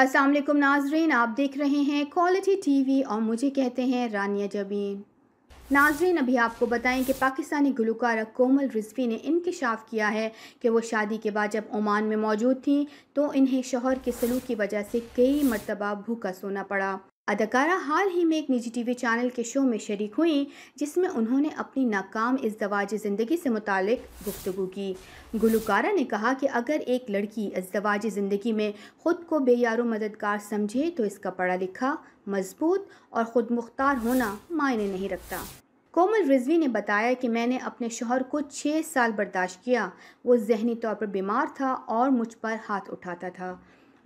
असलम नाजरीन आप देख रहे हैं क्वालिटी टीवी और मुझे कहते हैं रानिया जबीन नाजरीन अभी आपको बताएं कि पाकिस्तानी गुलकारा कोमल रिजवी ने इनकशाफ किया है कि वो शादी के बाद जब ओमान में मौजूद थी तो इन्हें शोहर के सलूक की वजह से कई मरतबा भूखा सोना पड़ा अदाकारा हाल ही में एक निजी टीवी चैनल के शो में शरीक हुई जिसमें उन्होंने अपनी नाकाम इस दवाज ज़िंदगी से मुतल गुफ्तु की गुलकारा ने कहा कि अगर एक लड़की इस दवाज ज़िंदगी में ख़ुद को बेयारो मददगार समझे तो इसका पढ़ा लिखा मजबूत और ख़ुद मुख्तार होना मायने नहीं रखता कोमल रिजवी ने बताया कि मैंने अपने शोहर को छः साल बर्दाश्त किया वो जहनी तौर पर बीमार था और मुझ पर हाथ उठाता था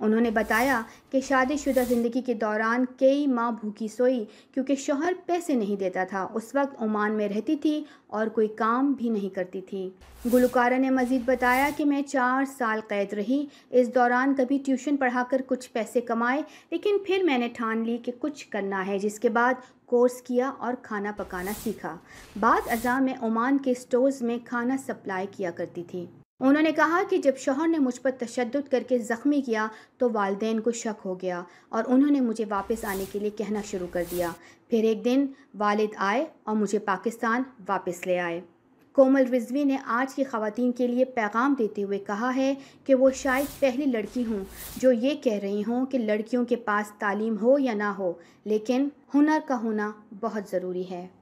उन्होंने बताया कि शादीशुदा ज़िंदगी के दौरान कई माँ भूखी सोई क्योंकि शोहर पैसे नहीं देता था उस वक्त ओमान में रहती थी और कोई काम भी नहीं करती थी गुलकारा ने मज़ीद बताया कि मैं चार साल कैद रही इस दौरान कभी ट्यूशन पढ़ाकर कुछ पैसे कमाए लेकिन फिर मैंने ठान ली कि कुछ करना है जिसके बाद कोर्स किया और खाना पकाना सीखा बाद अज़ा मैं ओमान के स्टोर्स में खाना सप्लाई किया करती थी उन्होंने कहा कि जब शोहर ने मुझ पर तशद करके ज़ख्मी किया तो वालदे को शक हो गया और उन्होंने मुझे वापस आने के लिए कहना शुरू कर दिया फिर एक दिन वालिद आए और मुझे पाकिस्तान वापस ले आए कोमल रिजवी ने आज की खातन के लिए पैगाम देते हुए कहा है कि वो शायद पहली लड़की हूँ जो ये कह रही हूँ कि लड़कियों के पास तालीम हो या ना हो लेकिन हुनर का होना बहुत ज़रूरी है